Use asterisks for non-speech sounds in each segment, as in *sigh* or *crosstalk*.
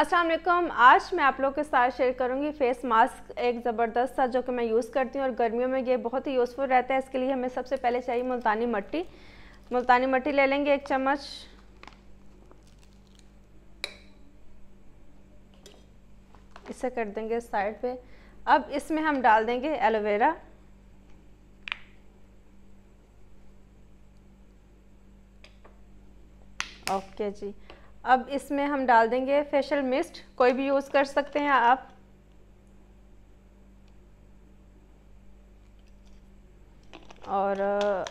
अस्सलाम वालेकुम आज मैं आप लोगों के साथ शेयर करूंगी फेस मास्क एक ज़बरदस्त सा जो कि मैं यूज़ करती हूँ और गर्मियों में ये बहुत ही यूज़फुल रहता है इसके लिए हमें सबसे पहले चाहिए मुल्तानी मट्टी मुल्तानी मट्टी ले लेंगे एक चम्मच इसे कर देंगे साइड पे अब इसमें हम डाल देंगे एलोवेरा ओके जी अब इसमें हम डाल देंगे फेशियल मिस्ट कोई भी यूज़ कर सकते हैं आप और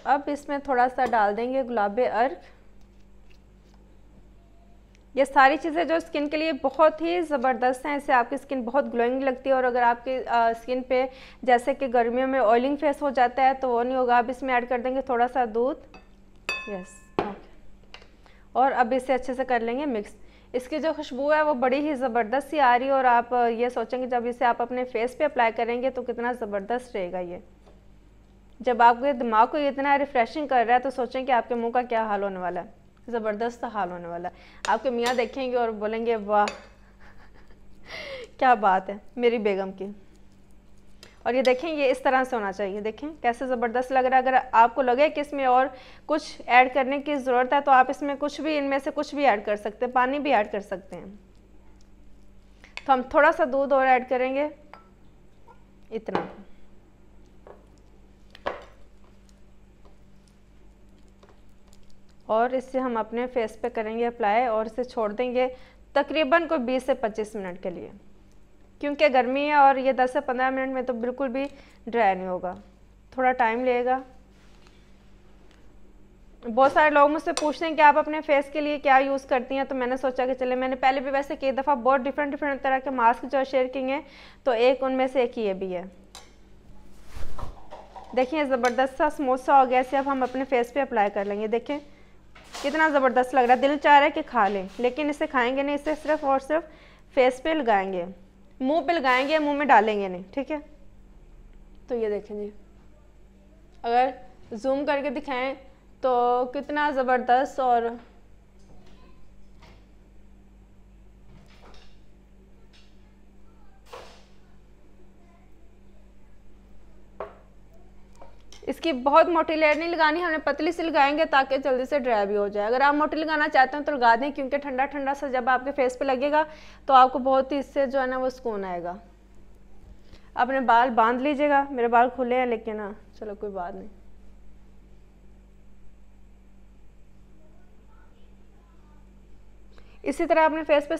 अब इसमें थोड़ा सा डाल देंगे गुलाब अर्क ये सारी चीज़ें जो स्किन के लिए बहुत ही ज़बरदस्त हैं इससे आपकी स्किन बहुत ग्लोइंग लगती है और अगर आपकी स्किन पे जैसे कि गर्मियों में ऑयलिंग फेस हो जाता है तो वो नहीं होगा आप इसमें ऐड कर देंगे थोड़ा सा दूध यस और अब इसे अच्छे से कर लेंगे मिक्स इसकी जो खुशबू है वो बड़ी ही ज़बरदस्त सी आ रही है और आप ये सोचेंगे जब इसे आप अपने फेस पे अप्लाई करेंगे तो कितना ज़बरदस्त रहेगा ये जब आपके दिमाग को इतना रिफ़्रेशिंग कर रहा है तो सोचें कि आपके मुंह का क्या हाल होने वाला है ज़बरदस्त हाल होने वाला है आपके मियाँ देखेंगे और बोलेंगे वाह *laughs* क्या बात है मेरी बेगम की और ये देखें ये इस तरह से होना चाहिए देखें कैसे ज़बरदस्त लग रहा है अगर आपको लगे कि इसमें और कुछ ऐड करने की ज़रूरत है तो आप इसमें कुछ भी इनमें से कुछ भी ऐड कर सकते हैं पानी भी ऐड कर सकते हैं तो हम थोड़ा सा दूध और ऐड करेंगे इतना और इसे हम अपने फेस पे करेंगे अप्लाई और इसे छोड़ देंगे तकरीबन कोई 20 से 25 मिनट के लिए क्योंकि गर्मी है और ये 10 से 15 मिनट में तो बिल्कुल भी ड्राई नहीं होगा थोड़ा टाइम लेगा बहुत सारे लोग मुझसे पूछते हैं कि आप अपने फेस के लिए क्या यूज़ करती हैं तो मैंने सोचा कि चले मैंने पहले भी वैसे कई दफ़ा बहुत डिफरेंट डिफरेंट तरह के मास्क जो शेयर किए हैं तो एक उनमें से एक ये भी है देखिए ज़बरदस्त सा स्मूथ सा हो गया इसे अब हम अपने फेस पे अप्लाई कर लेंगे देखें कितना ज़बरदस्त लग रहा है दिल चाह रहा है कि खा लें लेकिन इसे खाएंगे नहीं इसे सिर्फ और सिर्फ फेस पे लगाएंगे मुंह पे लगाएंगे या मुंह में डालेंगे नहीं ठीक है तो ये देखें जी अगर जूम करके दिखाएं तो कितना ज़बरदस्त और इसकी बहुत मोटी लेयर नहीं लगानी हमने पतली सी लगाएंगे ताकि जल्दी से ड्राई भी हो जाए अगर आप मोटी लगाना चाहते हो तो लगा दें क्योंकि ठंडा ठंडा सा जब आपके फेस पे लगेगा तो आपको बहुत ही इससे जो है ना वो सुकून आएगा अपने बाल बांध लीजिएगा मेरे बाल खुले हैं लेकिन हाँ चलो कोई बात नहीं इसी तरह अपने फेस पे